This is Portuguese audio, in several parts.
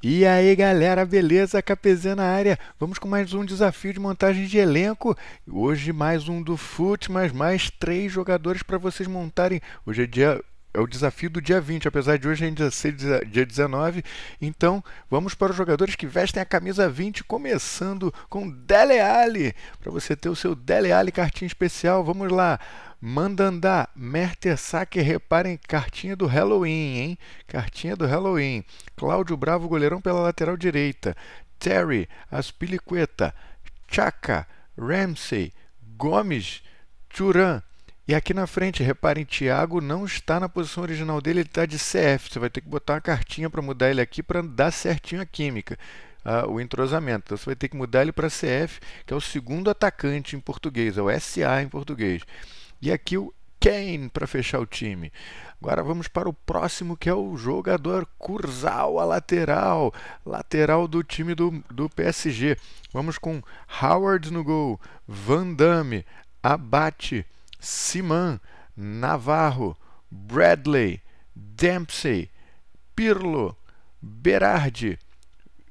E aí galera, beleza? KPZ na área. Vamos com mais um desafio de montagem de elenco. Hoje mais um do FUT, mas mais três jogadores para vocês montarem. Hoje é dia é o desafio do dia 20, apesar de hoje ainda ser dia 19. Então, vamos para os jogadores que vestem a camisa 20, começando com Dele Alli. Para você ter o seu Dele Alli cartinha especial, vamos lá. Mandandá, Mertersacker, reparem, cartinha do Halloween, hein? Cartinha do Halloween. Cláudio Bravo, goleirão pela lateral direita. Terry, Aspilicueta, Chaka, Ramsey, Gomes, Turan. E aqui na frente, reparem, Thiago não está na posição original dele, ele está de CF. Você vai ter que botar uma cartinha para mudar ele aqui para dar certinho a química. Uh, o entrosamento. Então você vai ter que mudar ele para CF, que é o segundo atacante em português, é o SA em português. E aqui o Kane para fechar o time. Agora vamos para o próximo que é o jogador a lateral, lateral do time do, do PSG. Vamos com Howard no gol, Van Damme, Abate, Siman, Navarro, Bradley, Dempsey, Pirlo, Berardi,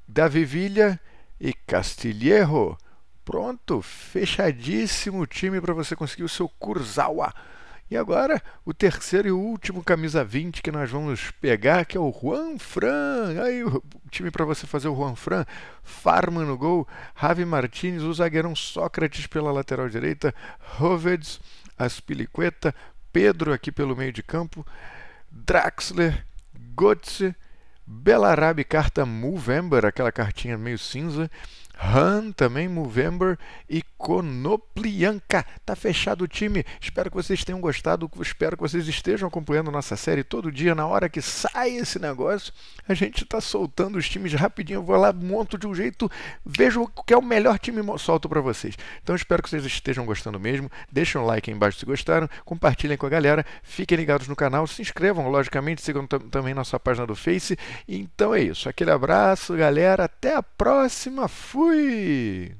Davi Villa e Castillejo. Pronto, fechadíssimo time para você conseguir o seu Kurzawa. E agora, o terceiro e último camisa 20 que nós vamos pegar, que é o Juan Fran. Aí, o time para você fazer o Juan Fran. Farman no gol, Javi Martinez, o zagueirão Sócrates pela lateral direita, Hoveds Aspilicueta, Pedro aqui pelo meio de campo, Draxler, Götze, Belarabe, carta Movember, aquela cartinha meio cinza, Han também, Movember e Konoplianka. Tá fechado o time. Espero que vocês tenham gostado. Espero que vocês estejam acompanhando nossa série todo dia. Na hora que sai esse negócio, a gente tá soltando os times rapidinho. Eu vou lá, monto de um jeito, vejo o que é o melhor time solto para vocês. Então espero que vocês estejam gostando mesmo. Deixem um like aí embaixo se gostaram. Compartilhem com a galera. Fiquem ligados no canal. Se inscrevam, logicamente. Sigam também nossa página do Face. Então é isso. Aquele abraço, galera. Até a próxima. Fui! Fui!